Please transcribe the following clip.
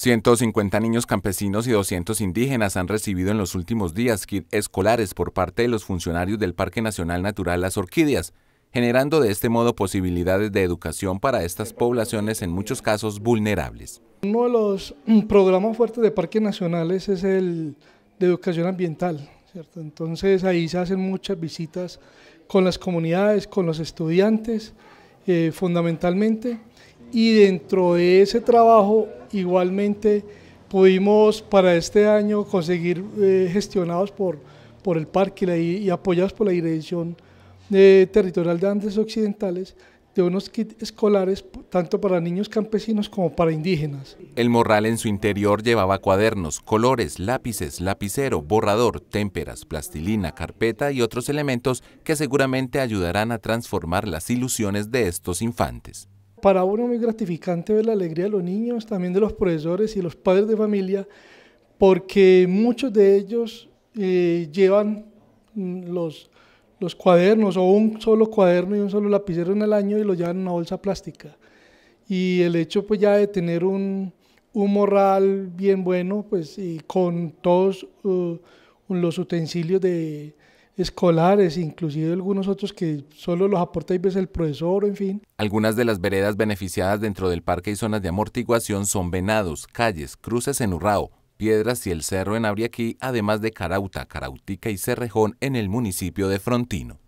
150 niños campesinos y 200 indígenas han recibido en los últimos días kits escolares por parte de los funcionarios del Parque Nacional Natural Las Orquídeas, generando de este modo posibilidades de educación para estas poblaciones en muchos casos vulnerables. Uno de los mm, programas fuertes de parques nacionales es el de educación ambiental, entonces ahí se hacen muchas visitas con las comunidades, con los estudiantes, eh, fundamentalmente, y dentro de ese trabajo Igualmente pudimos para este año conseguir eh, gestionados por, el parque y, apoyados por la Dirección eh, Territorial de Andes Occidentales de unos kits escolares tanto para niños campesinos como para indígenas. El morral en su interior llevaba cuadernos, colores, lápices, lapicero, borrador, témperas, plastilina, carpeta y otros elementos que seguramente ayudarán a transformar las ilusiones de estos infantes. Para uno muy gratificante ver la alegría de los niños, también de los profesores y los padres de familia, porque muchos de ellos eh, llevan mm, los, cuadernos o un solo cuaderno y un solo lapicero en el año y lo llevan en una bolsa plástica. Y el hecho pues ya de tener un, un morral bien bueno pues y con todos uh, los utensilios de, escolares, inclusive algunos otros que solo los aporta el profesor, en fin. Algunas de las veredas beneficiadas dentro del parque y zonas de amortiguación son Venados, Calles, Cruces en Urrao, Piedras y el Cerro en Abriaquí, además de Carauta, Carautica y Cerrejón en el municipio de Frontino.